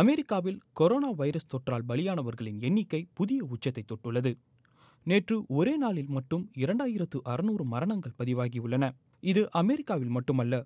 அமெரிக்காவில் corona virus தொற்றால் பலியானவர்களின் எண்ணிக்கை புதிய உச்சத்தை தொட்டுள்ளது நேற்று ஒரே நாளில் மட்டும் இரண்டாயிரத்து அறுநூறு மரணங்கள் பதிவாகியுள்ளன இது அமெரிக்காவில் மட்டுமல்ல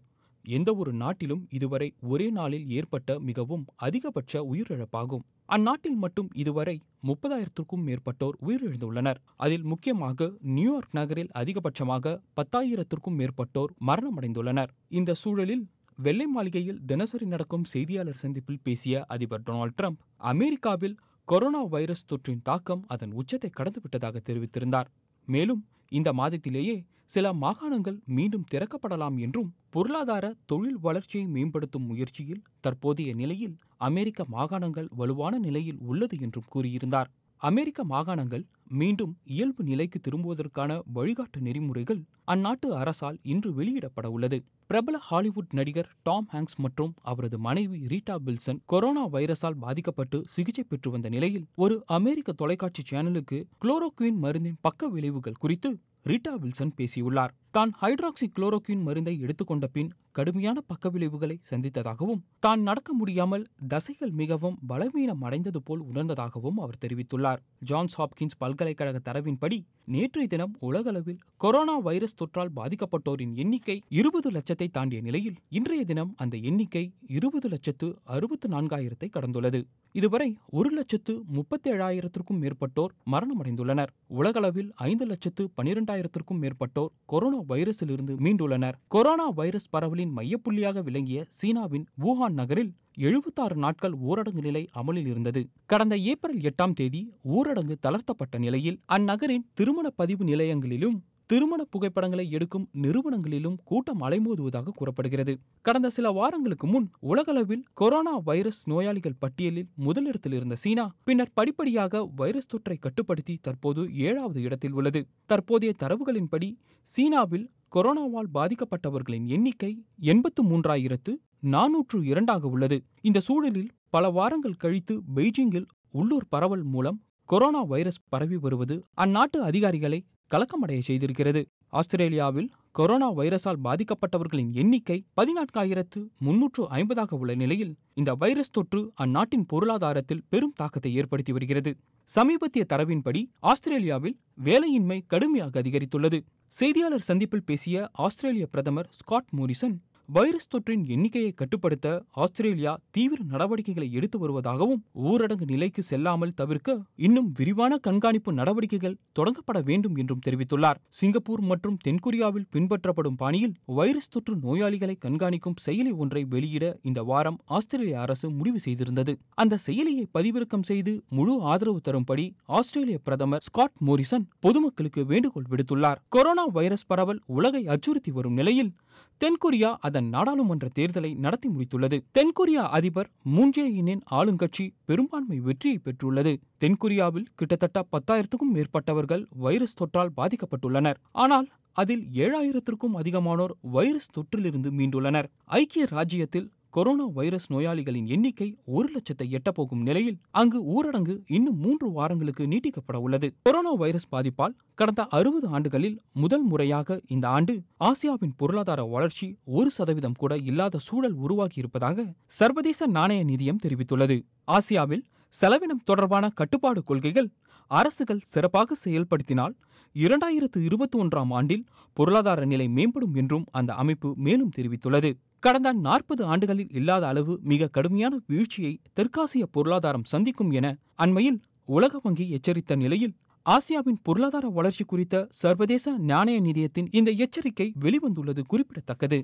எந்தவொரு நாட்டிலும் இதுவரை ஒரே நாளில் ஏற்பட்ட மிகவும் அதிகபட்ச உயிரிழப்பாகும் அந்நாட்டில் மட்டும் இதுவரை முப்பதாயிரத்திற்கும் மேற்பட்டோர் உயிரிழந்துள்ளனர் அதில் முக்கியமாக நியூயார்க் நகரில் அதிகபட்சமாக பத்தாயிரத்திற்கும் மேற்பட்டோர் மரணமடைந்துள்ளனர் இந்த சூழலில் வெள்ளை மாளிகையில் தினசரி நடக்கும் செய்தியாளர் சந்திப்பில் பேசிய அதிபர் டொனால்ட் ட்ரம்ப் அமெரிக்காவில் கொரோனா வைரஸ் தொற்றின் தாக்கம் அதன் உச்சத்தை கடந்துவிட்டதாக தெரிவித்திருந்தார் மேலும் இந்த மாதத்திலேயே சில மாகாணங்கள் மீண்டும் திறக்கப்படலாம் என்றும் பொருளாதார தொழில் வளர்ச்சியை மேம்படுத்தும் முயற்சியில் தற்போதைய நிலையில் அமெரிக்க மாகாணங்கள் வலுவான நிலையில் உள்ளது என்றும் கூறியிருந்தார் அமெரிக்க மாகாணங்கள் மீண்டும் இயல்பு நிலைக்கு திரும்புவதற்கான வழிகாட்டு நெறிமுறைகள் அந்நாட்டு அரசால் இன்று வெளியிடப்பட உள்ளது பிரபல ஹாலிவுட் நடிகர் டாம் ஹாங்ஸ் மற்றும் அவரது மனைவி ரீட்டா பில்சன் கொரோனா வைரஸால் பாதிக்கப்பட்டு சிகிச்சை பெற்று வந்த நிலையில் ஒரு அமெரிக்க தொலைக்காட்சி சேனலுக்கு குளோரோக்வின் மருந்தின் பக்க விளைவுகள் குறித்து ரீட்டா வில்சன் பேசியுள்ளார் தான் ஹைட்ராக்சி குளோரோக்யின் மருந்தை எடுத்துக்கொண்ட பின் கடுமையான பக்கவிளைவுகளை சந்தித்ததாகவும் தான் நடக்க முடியாமல் தசைகள் மிகவும் பலவீனம் அடைந்தது போல் உணர்ந்ததாகவும் அவர் தெரிவித்துள்ளார் ஜான்ஸ் ஹாப்கின்ஸ் பல்கலைக்கழக தரவின்படி நேற்றைய தினம் உலகளவில் கொரோனா வைரஸ் தொற்றால் பாதிக்கப்பட்டோரின் எண்ணிக்கை இருபது லட்சத்தை தாண்டிய நிலையில் இன்றைய தினம் அந்த எண்ணிக்கை இருபது லட்சத்து அறுபத்து நான்காயிரத்தை கடந்துள்ளது இதுவரை ஒரு லட்சத்து முப்பத்தேழாயிரத்திற்கும் மேற்பட்டோர் மரணமடைந்துள்ளனர் உலகளவில் ஐந்து லட்சத்து பனிரெண்டாயிரத்திற்கும் மேற்பட்டோர் கொரோனா கொரோனா வைரஸில் இருந்து மீண்டுள்ளனர் கொரோனா வைரஸ் பரவலின் மையப்புள்ளியாக விளங்கிய சீனாவின் வூஹான் நகரில் எழுபத்தாறு நாட்கள் ஊரடங்கு நிலை அமலில் இருந்தது கடந்த ஏப்ரல் எட்டாம் தேதி ஊரடங்கு தளர்த்தப்பட்ட நிலையில் அந்நகரின் திருமண பதிவு நிலையங்களிலும் திருமண புகைப்படங்களை எடுக்கும் நிறுவனங்களிலும் கூட்டம் அலைமோதுவதாக கூறப்படுகிறது கடந்த சில வாரங்களுக்கு முன் உலகளவில் கொரோனா வைரஸ் நோயாளிகள் பட்டியலில் முதலிடத்தில் இருந்த சீனா பின்னர் படிப்படியாக வைரஸ் தொற்றை கட்டுப்படுத்தி தற்போது ஏழாவது இடத்தில் உள்ளது தற்போதைய தரவுகளின்படி சீனாவில் கொரோனாவால் பாதிக்கப்பட்டவர்களின் எண்ணிக்கை எண்பத்து மூன்றாயிரத்து நாநூற்று இரண்டாக உள்ளது இந்த சூழலில் பல வாரங்கள் கழித்து பெய்ஜிங்கில் உள்ளூர் பரவல் மூலம் கொரோனா வைரஸ் பரவி வருவது அந்நாட்டு அதிகாரிகளை கலக்கமடைய செய்திருக்கிறது ஆஸ்திரேலியாவில் கொரோனா வைரஸால் பாதிக்கப்பட்டவர்களின் எண்ணிக்கை பதினான்காயிரத்து முன்னூற்று ஐம்பதாக உள்ள நிலையில் இந்த வைரஸ் தொற்று அந்நாட்டின் பொருளாதாரத்தில் பெரும் தாக்கத்தை ஏற்படுத்தி வருகிறது சமீபத்திய தரவின்படி ஆஸ்திரேலியாவில் வேலையின்மை கடுமையாக அதிகரித்துள்ளது செய்தியாளர் சந்திப்பில் பேசிய ஆஸ்திரேலிய பிரதமர் ஸ்காட் மோரிசன் வைரஸ் தொற்றின் எண்ணிக்கையை கட்டுப்படுத்த ஆஸ்திரேலியா தீவிர நடவடிக்கைகளை எடுத்து வருவதாகவும் ஊரடங்கு நிலைக்கு செல்லாமல் தவிர்க்க இன்னும் விரிவான கண்காணிப்பு நடவடிக்கைகள் தொடங்கப்பட வேண்டும் என்றும் தெரிவித்துள்ளார் சிங்கப்பூர் மற்றும் தென்கொரியாவில் பின்பற்றப்படும் பாணியில் வைரஸ் தொற்று நோயாளிகளை கண்காணிக்கும் செயலி ஒன்றை வெளியிட இந்த வாரம் ஆஸ்திரேலிய அரசு முடிவு செய்திருந்தது அந்த செயலியை பதிவிறக்கம் செய்து முழு ஆதரவு தரும்படி ஆஸ்திரேலிய பிரதமர் ஸ்காட் மோரிசன் பொதுமக்களுக்கு வேண்டுகோள் விடுத்துள்ளார் கொரோனா வைரஸ் பரவல் உலகை அச்சுறுத்தி வரும் நிலையில் தென்கொரியா அதன் நாடாளுமன்ற தேர்தலை நடத்தி முடித்துள்ளது தென்கொரியா அதிபர் மூன்ஜேயினின் ஆளுங்கட்சி பெரும்பான்மை வெற்றியை பெற்றுள்ளது தென்கொரியாவில் கிட்டத்தட்ட பத்தாயிரத்துக்கும் மேற்பட்டவர்கள் வைரஸ் தொற்றால் பாதிக்கப்பட்டுள்ளனர் ஆனால் அதில் ஏழாயிரத்திற்கும் அதிகமானோர் வைரஸ் தொற்றிலிருந்து மீண்டுள்ளனர் ஐக்கிய ராஜ்யத்தில் கொரோனா வைரஸ் நோயாளிகளின் எண்ணிக்கை ஒரு லட்சத்தை எட்டப்போகும் நிலையில் அங்கு ஊரடங்கு இன்னும் மூன்று வாரங்களுக்கு நீட்டிக்கப்பட உள்ளது கொரோனா வைரஸ் பாதிப்பால் கடந்த அறுபது ஆண்டுகளில் முதல் முறையாக இந்த ஆண்டு ஆசியாவின் பொருளாதார வளர்ச்சி ஒரு சதவீதம் கூட இல்லாத சூழல் உருவாகியிருப்பதாக சர்வதேச நாணய நிதியம் தெரிவித்துள்ளது ஆசியாவில் செலவினம் தொடர்பான கட்டுப்பாடு கொள்கைகள் அரசுகள் சிறப்பாக செயல்படுத்தினால் இரண்டாயிரத்து இருபத்தி ஒன்றாம் ஆண்டில் பொருளாதார நிலை மேம்படும் என்றும் அந்த அமைப்பு மேலும் தெரிவித்துள்ளது கடந்த நாற்பது ஆண்டுகளில் இல்லாத அளவு மிக கடுமையான வீழ்ச்சியை தெற்காசிய பொருளாதாரம் சந்திக்கும் என அண்மையில் உலக வங்கி எச்சரித்த நிலையில் ஆசியாவின் பொருளாதார வளர்ச்சி குறித்த சர்வதேச நாணய நிதியத்தின் இந்த எச்சரிக்கை வெளிவந்துள்ளது குறிப்பிடத்தக்கது